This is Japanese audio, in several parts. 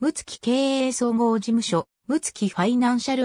むつき経営総合事務所、むつきファイナンシャル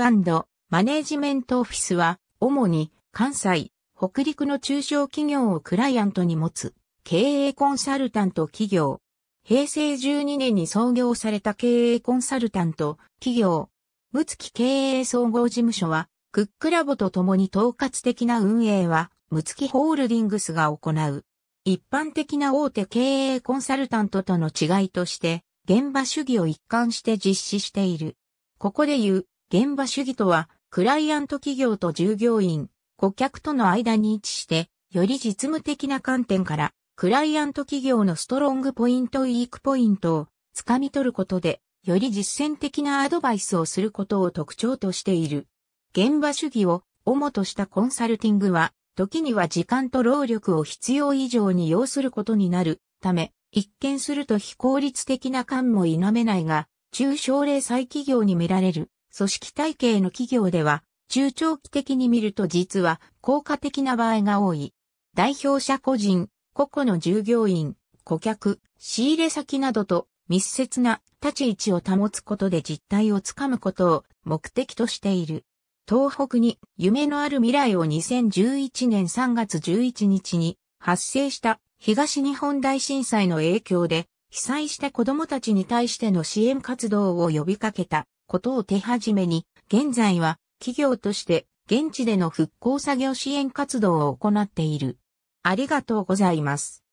マネージメントオフィスは、主に関西、北陸の中小企業をクライアントに持つ、経営コンサルタント企業。平成12年に創業された経営コンサルタント企業。むつき経営総合事務所は、クックラボと共に統括的な運営は、むつきホールディングスが行う。一般的な大手経営コンサルタントとの違いとして、現場主義を一貫して実施している。ここで言う、現場主義とは、クライアント企業と従業員、顧客との間に位置して、より実務的な観点から、クライアント企業のストロングポイントウィークポイントを掴み取ることで、より実践的なアドバイスをすることを特徴としている。現場主義を主としたコンサルティングは、時には時間と労力を必要以上に要することになるため、一見すると非効率的な感も否めないが、中小零細企業に見られる組織体系の企業では、中長期的に見ると実は効果的な場合が多い。代表者個人、個々の従業員、顧客、仕入れ先などと密接な立ち位置を保つことで実態をつかむことを目的としている。東北に夢のある未来を2011年3月11日に発生した東日本大震災の影響で、被災した子供たちに対しての支援活動を呼びかけたことを手始めに、現在は企業として現地での復興作業支援活動を行っている。ありがとうございます。